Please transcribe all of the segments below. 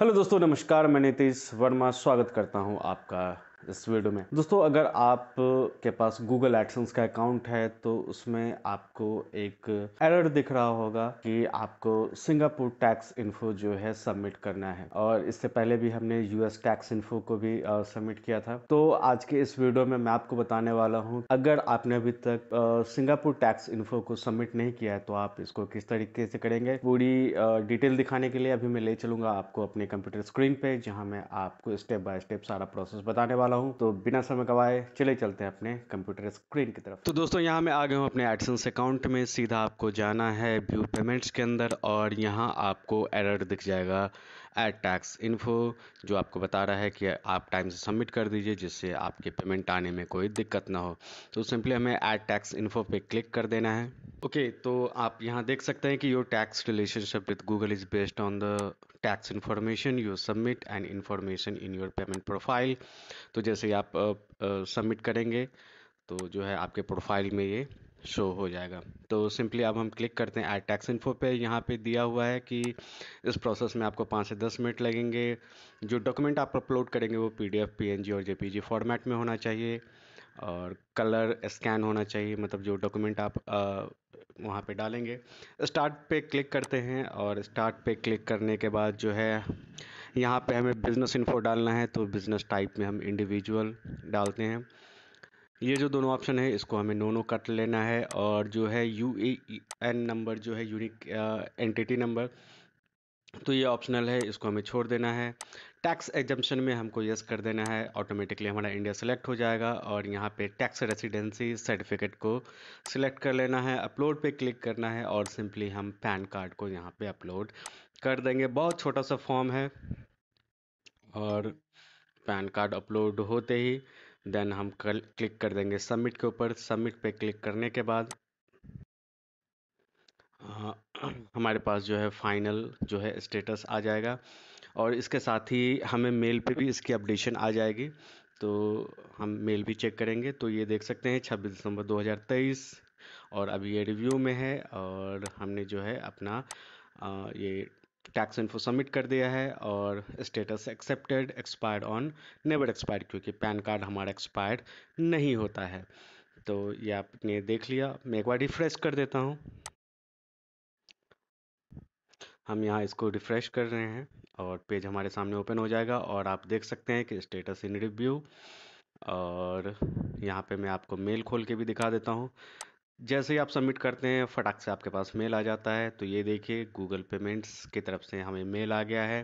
hello दोस्तों नमस्कार मैं नीतीश वर्मा स्वागत करता हूं आपका इस वीडियो में दोस्तों अगर आप के पास गूगल एक्शंस का अकाउंट है तो उसमें आपको एक एरर दिख रहा होगा कि आपको सिंगापुर टैक्स इन्फो जो है सबमिट करना है और इससे पहले भी हमने यूएस टैक्स इन्फो को भी सबमिट किया था तो आज के इस वीडियो में मैं आपको बताने वाला हूँ अगर आपने अभी तक सिंगापुर टैक्स इन्फो को सबमिट नहीं किया है तो आप इसको किस तरीके से करेंगे पूरी डिटेल दिखाने के लिए अभी मैं ले चलूंगा आपको अपने कंप्यूटर स्क्रीन पे जहाँ मैं आपको स्टेप बाय स्टेप सारा प्रोसेस बताने वाला वाला हूँ तो बिना समय गवाए चले चलते हैं अपने कंप्यूटर स्क्रीन की तरफ तो दोस्तों यहाँ मैं आ गया हूँ अपने एडसेंस अकाउंट में सीधा आपको जाना है व्यू पेमेंट्स के अंदर और यहाँ आपको एरर दिख जाएगा एड टैक्स इन्फो जो आपको बता रहा है कि आप टाइम से सबमिट कर दीजिए जिससे आपके पेमेंट आने में कोई दिक्कत ना हो तो सिंपली हमें एड टैक्स इन्फो पे क्लिक कर देना है ओके okay, तो आप यहाँ देख सकते हैं कि your tax relationship with Google is based on the tax information you submit and information in your payment profile तो जैसे आप सबमिट करेंगे तो जो है आपके प्रोफाइल में ये शो हो जाएगा तो सिंपली अब हम क्लिक करते हैं एड टैक्स इन्फो पे यहाँ पे दिया हुआ है कि इस प्रोसेस में आपको पाँच से दस मिनट लगेंगे जो डॉक्यूमेंट आप अपलोड करेंगे वो P D F P N G और जे पी जी फॉर्मेट में होना चाहिए और कलर स्कैन होना चाहिए मतलब जो डॉक्यूमेंट आप वहाँ पे डालेंगे स्टार्ट पे क्लिक करते हैं और स्टार्ट पे क्लिक करने के बाद जो है यहाँ पे हमें बिज़नेस इन्फो डालना है तो बिज़नेस टाइप में हम इंडिविजुअल डालते हैं ये जो दोनों ऑप्शन है इसको हमें नो नो कट लेना है और जो है यू ए एन नंबर जो है यूनिक एंटिटी नंबर तो ये ऑप्शनल है इसको हमें छोड़ देना है टैक्स एग्जम्पन में हमको यस कर देना है ऑटोमेटिकली हमारा इंडिया सेलेक्ट हो जाएगा और यहाँ पे टैक्स रेसिडेंसी सर्टिफिकेट को सिलेक्ट कर लेना है अपलोड पे क्लिक करना है और सिंपली हम पैन कार्ड को यहाँ पे अपलोड कर देंगे बहुत छोटा सा फॉर्म है और पैन कार्ड अपलोड होते ही देन हम कल क्लिक कर देंगे सबमिट के ऊपर सबमिट पे क्लिक करने के बाद हाँ, हमारे पास जो है फाइनल जो है स्टेटस आ जाएगा और इसके साथ ही हमें मेल पे भी इसकी अपडेशन आ जाएगी तो हम मेल भी चेक करेंगे तो ये देख सकते हैं 26 दिसंबर 2023 और अभी ये रिव्यू में है और हमने जो है अपना आ, ये टैक्स इन्फो सबमिट कर दिया है और status accepted expired on never expired क्योंकि पैन कार्ड हमारा एक्सपायर्ड नहीं होता है तो ये आपने देख लिया मैं एक बार रिफ्रेश कर देता हूँ हम यहाँ इसको रिफ़्रेश कर रहे हैं और पेज हमारे सामने ओपन हो जाएगा और आप देख सकते हैं कि स्टेटस इन रिव्यू और यहाँ पे मैं आपको मेल खोल के भी दिखा देता हूँ जैसे ही आप सबमिट करते हैं फटाक से आपके पास मेल आ जाता है तो ये देखिए गूगल पेमेंट्स की तरफ से हमें मेल आ गया है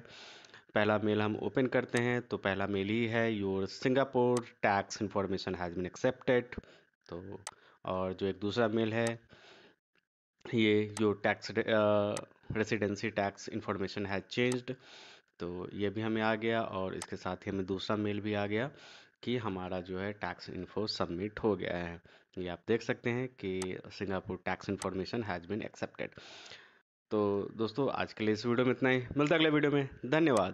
पहला मेल हम ओपन करते हैं तो पहला मेल ही है your Singapore tax information has been accepted तो और जो एक दूसरा मेल है ये जो tax residency tax information has changed तो ये भी हमें आ गया और इसके साथ ही हमें दूसरा मेल भी आ गया कि हमारा जो है टैक्स इन्फो सबमिट हो गया है ये आप देख सकते हैं कि Singapore tax information has been accepted तो दोस्तों आज के लिए इस वीडियो में इतना ही मिलता है अगले वीडियो में धन्यवाद